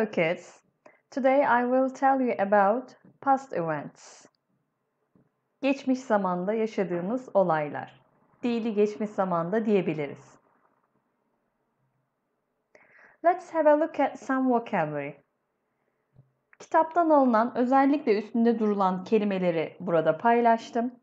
Hello kids. Today I will tell you about past events. Geçmiş zamanda yaşadığımız olaylar. Değili geçmiş zamanda diyebiliriz. Let's have a look at some vocabulary. Kitaptan alınan özellikle üstünde durulan kelimeleri burada paylaştım.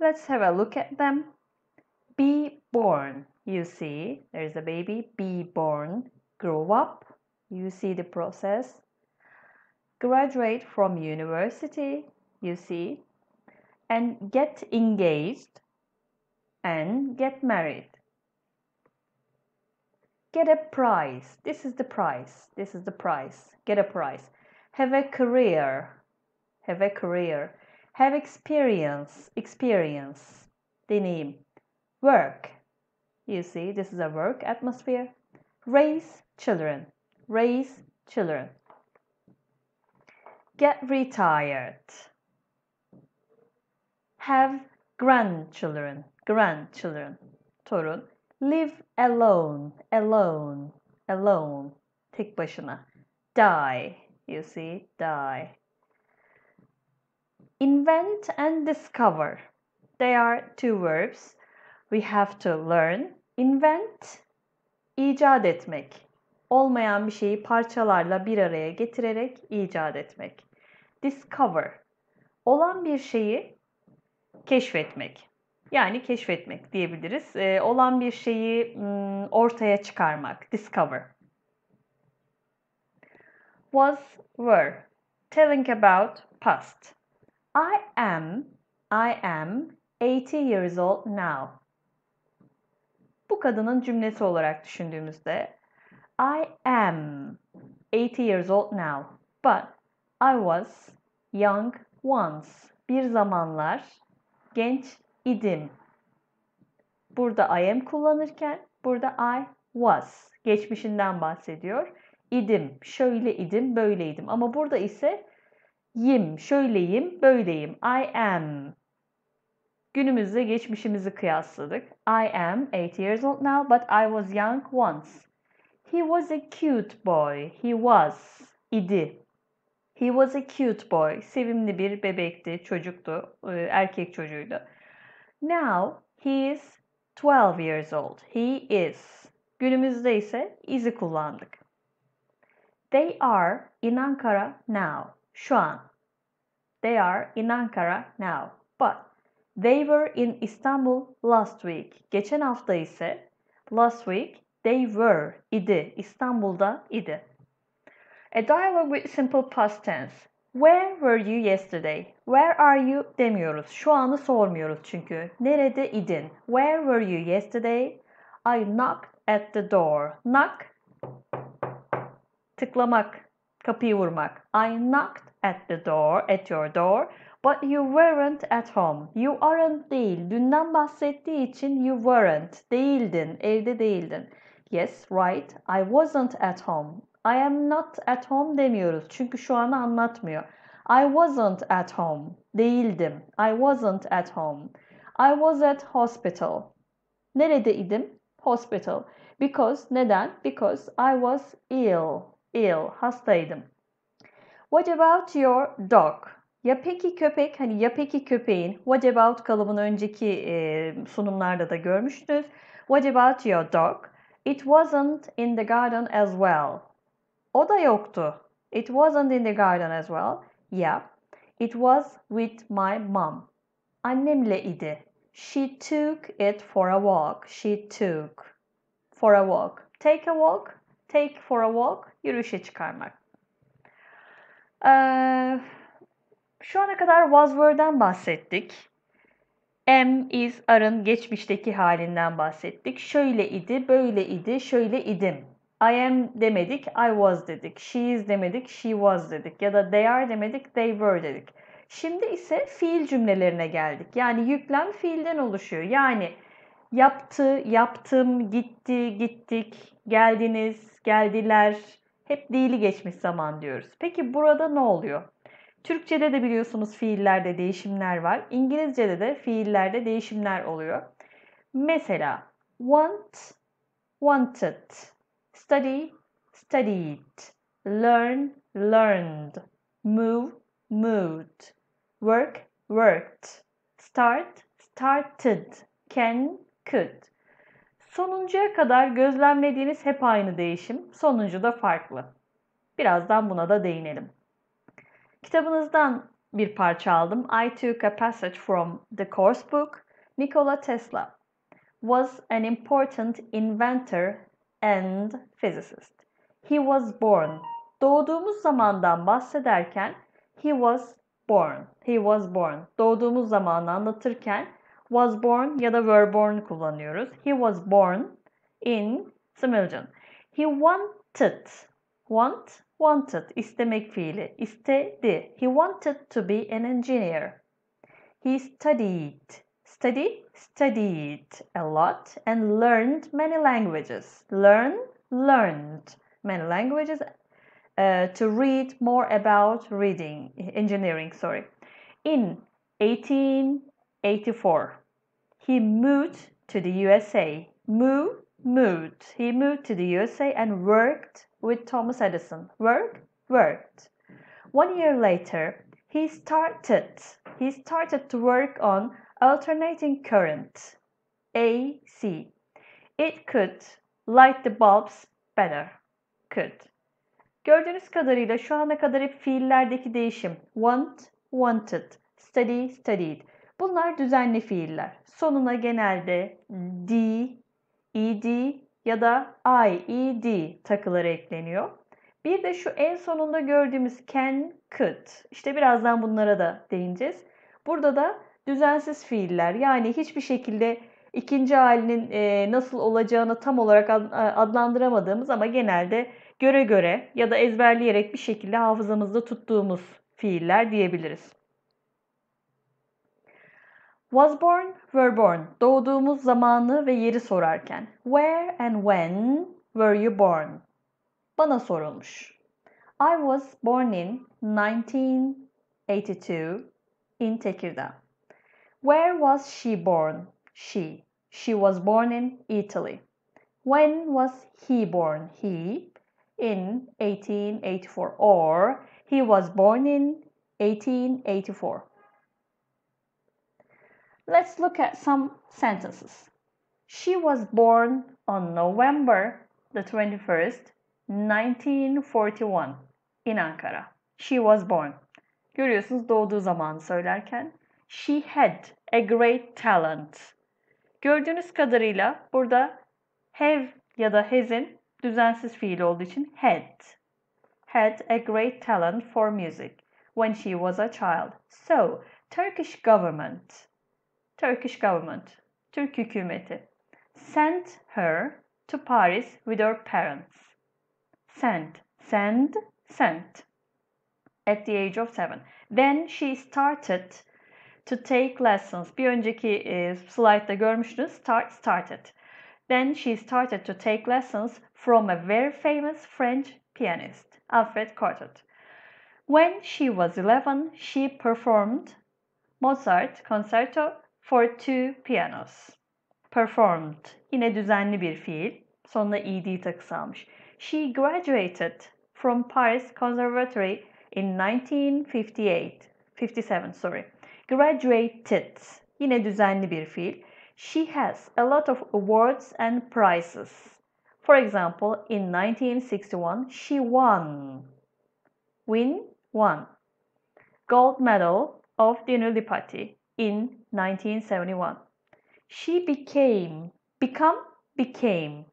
Let's have a look at them. Be born. You see, there's a baby. Be born. Grow up. you see the process. Graduate from university, you see, and get engaged and get married. Get a prize. This is the prize. This is the prize. Get a prize. Have a career. Have a career. Have experience. Experience. The name. Work. You see, this is a work atmosphere. Raise children raise children. Get retired. Have grandchildren, grandchildren, torun. Live alone, alone, alone, tek başına. Die, you see, die. Invent and discover. They are two verbs we have to learn. Invent, icad etmek. olmayan bir şeyi parçalarla bir araya getirerek icat etmek. Discover, olan bir şeyi keşfetmek. Yani keşfetmek diyebiliriz. E, olan bir şeyi m, hmm, ortaya çıkarmak, discover. Was, were, telling about past. I am, I am 80 years old now. Bu kadının cümlesi olarak düşündüğümüzde I am 80 years old now, but I was young once. Bir zamanlar genç idim. Burada I am kullanırken burada I was geçmişinden bahsediyor. İdim, şöyle idim, böyleydim. Ama burada ise yim, şöyleyim, böyleyim. I am. Günümüzle geçmişimizi kıyasladık. I am 80 years old now but I was young once. He was a cute boy. He was. idi. He was a cute boy. Sevimli bir bebekti, çocuktu, e, erkek çocuğuydu. Now he is 12 years old. He is. Günümüzde ise is'i kullandık. They are in Ankara now. Şu an. They are in Ankara now. But they were in Istanbul last week. Geçen hafta ise last week They were idi. İstanbul'da idi. A dialogue with simple past tense. Where were you yesterday? Where are you demiyoruz. Şu anı sormuyoruz çünkü. Nerede idin? Where were you yesterday? I knocked at the door. Knock tıklamak, kapıyı vurmak. I knocked at the door, at your door, but you weren't at home. You aren't değil. Dünden bahsettiği için you weren't. Değildin, evde değildin. Yes, right. I wasn't at home. I am not at home demiyoruz. Çünkü şu anı anlatmıyor. I wasn't at home. Değildim. I wasn't at home. I was at hospital. Nerede idim? Hospital. Because neden? Because I was ill. Ill. Hastaydım. What about your dog? Ya peki köpek, hani ya peki köpeğin what about kalıbını önceki e, sunumlarda da görmüştünüz. What about your dog? It wasn't in the garden as well. O da yoktu. It wasn't in the garden as well. Yeah. It was with my mom. Annemle idi. She took it for a walk. She took for a walk. Take a walk. Take for a walk. Yürüyüşe çıkarmak. Ee, şu ana kadar was were'den bahsettik. M is, are'ın geçmişteki halinden bahsettik. Şöyle idi, böyle idi, şöyle idim. I am demedik, I was dedik. She is demedik, she was dedik. Ya da they are demedik, they were dedik. Şimdi ise fiil cümlelerine geldik. Yani yüklem fiilden oluşuyor. Yani yaptı, yaptım, gitti, gittik, geldiniz, geldiler. Hep değili geçmiş zaman diyoruz. Peki burada ne oluyor? Türkçede de biliyorsunuz fiillerde değişimler var. İngilizcede de fiillerde değişimler oluyor. Mesela want, wanted, study, studied, learn, learned, move, moved, work, worked, start, started, can, could. Sonuncuya kadar gözlemlediğiniz hep aynı değişim, sonuncu da farklı. Birazdan buna da değinelim. Kitabınızdan bir parça aldım. I took a passage from the course book. Nikola Tesla was an important inventor and physicist. He was born. Doğduğumuz zamandan bahsederken he was born. He was born. Doğduğumuz zamanı anlatırken was born ya da were born kullanıyoruz. He was born in Smiljan. He wanted. Want Wanted istemek fiili. İstedi. He wanted to be an engineer. He studied. Study, studied a lot and learned many languages. Learn, learned many languages uh, to read more about reading engineering sorry in 1884 he moved to the usa moved moved. He moved to the USA and worked with Thomas Edison. Worked, worked. One year later, he started. He started to work on alternating current, AC. It could light the bulbs better. Could. Gördüğünüz kadarıyla şu ana kadar hep fiillerdeki değişim want, wanted, study, studied. Bunlar düzenli fiiller. Sonuna genelde d, ed ya da ied takıları ekleniyor. Bir de şu en sonunda gördüğümüz can, could. İşte birazdan bunlara da değineceğiz. Burada da düzensiz fiiller yani hiçbir şekilde ikinci halinin e, nasıl olacağını tam olarak adlandıramadığımız ama genelde göre göre ya da ezberleyerek bir şekilde hafızamızda tuttuğumuz fiiller diyebiliriz. Was born, were born. Doğduğumuz zamanı ve yeri sorarken. Where and when were you born? Bana sorulmuş. I was born in 1982 in Tekirdağ. Where was she born? She. She was born in Italy. When was he born? He. In 1884 or he was born in 1884. Let's look at some sentences. She was born on November the 21st, 1941 in Ankara. She was born. Görüyorsunuz doğduğu zamanı söylerken. She had a great talent. Gördüğünüz kadarıyla burada have ya da has'in düzensiz fiil olduğu için had. Had a great talent for music when she was a child. So, Turkish government Turkish government, Türk hükümeti sent her to Paris with her parents. sent, send, sent. At the age of seven. Then she started to take lessons. Bir önceki e, slide'da görmüştünüz. Start, started. Then she started to take lessons from a very famous French pianist, Alfred Cortot. When she was 11, she performed Mozart Concerto for two pianos. Performed yine düzenli bir fiil. Sonunda ed takısı almış. She graduated from Paris Conservatory in 1958. 57 sorry. Graduated yine düzenli bir fiil. She has a lot of awards and prizes. For example, in 1961 she won. Win won. Gold medal of the Nulli Party in 1971. She became, become, became.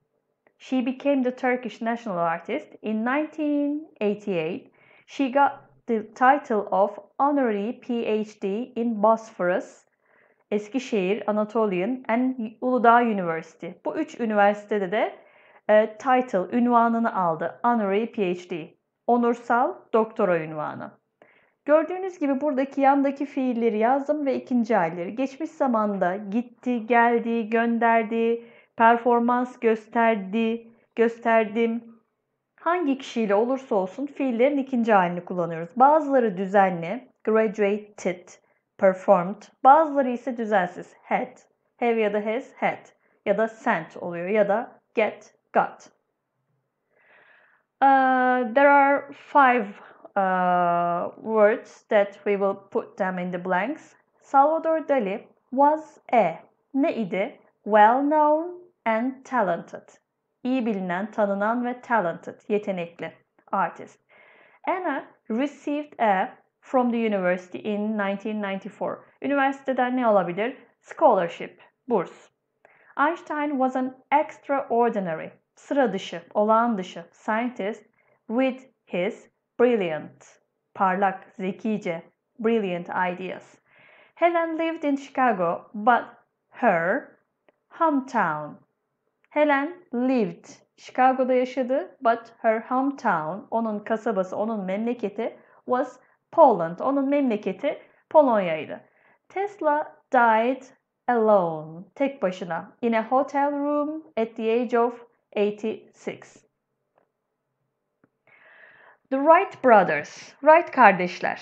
She became the Turkish national artist in 1988. She got the title of honorary PhD in Bosphorus, Eskişehir, Anatolian and Uludağ University. Bu üç üniversitede de e, title, ünvanını aldı. Honorary PhD, onursal doktora ünvanı. Gördüğünüz gibi buradaki yandaki fiilleri yazdım ve ikinci halleri. Geçmiş zamanda gitti, geldi, gönderdi, performans gösterdi, gösterdim. Hangi kişiyle olursa olsun fiillerin ikinci halini kullanıyoruz. Bazıları düzenli, graduated, performed. Bazıları ise düzensiz, had, have ya da has, had ya da sent oluyor ya da get, got. Uh, there are five uh, words that we will put them in the blanks. Salvador Dali was a ne idi? Well known and talented. İyi bilinen, tanınan ve talented, yetenekli artist. Anna received a from the university in 1994. Üniversiteden ne olabilir? Scholarship, burs. Einstein was an extraordinary, sıra dışı, olağan dışı scientist with his Brilliant. Parlak, zekice. Brilliant ideas. Helen lived in Chicago, but her hometown. Helen lived. Chicago'da yaşadı, but her hometown, onun kasabası, onun memleketi was Poland. Onun memleketi Polonya'ydı. Tesla died alone, tek başına, in a hotel room at the age of 86. The Wright brothers, Wright kardeşler.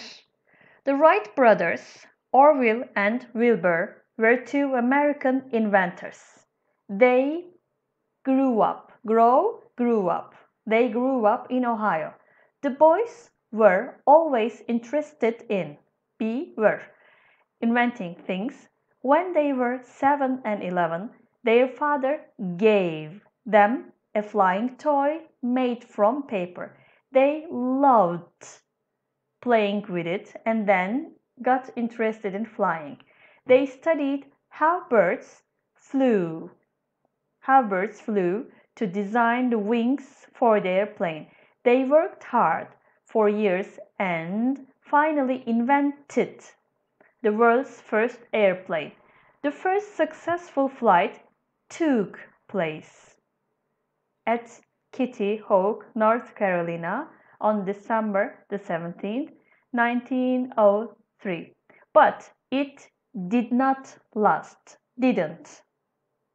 The Wright brothers, Orville and Wilbur, were two American inventors. They grew up, grow, grew up. They grew up in Ohio. The boys were always interested in, be, were, inventing things. When they were 7 and 11, their father gave them a flying toy made from paper they loved playing with it and then got interested in flying. They studied how birds flew, how birds flew to design the wings for their plane. They worked hard for years and finally invented the world's first airplane. The first successful flight took place at Kitty Hawk, North Carolina, on December the 17th, 1903. But it did not last, didn't,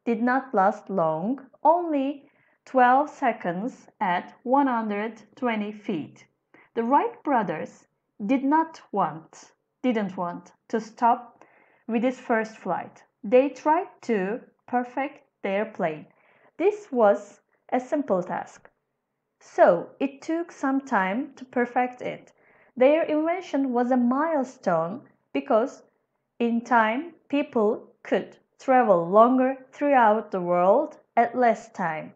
did not last long, only 12 seconds at 120 feet. The Wright brothers did not want, didn't want to stop with this first flight. They tried to perfect their plane. This was a simple task. So it took some time to perfect it. Their invention was a milestone because in time people could travel longer throughout the world at less time.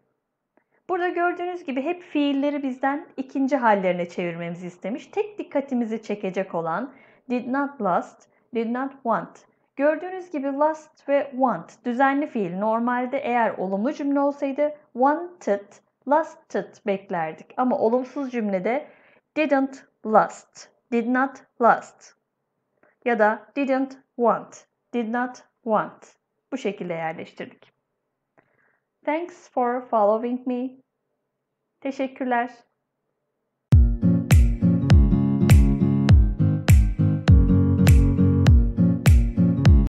Burada gördüğünüz gibi hep fiilleri bizden ikinci hallerine çevirmemizi istemiş. Tek dikkatimizi çekecek olan did not last, did not want Gördüğünüz gibi last ve want düzenli fiil. Normalde eğer olumlu cümle olsaydı wanted, lasted beklerdik. Ama olumsuz cümlede didn't last, did not last ya da didn't want, did not want bu şekilde yerleştirdik. Thanks for following me. Teşekkürler.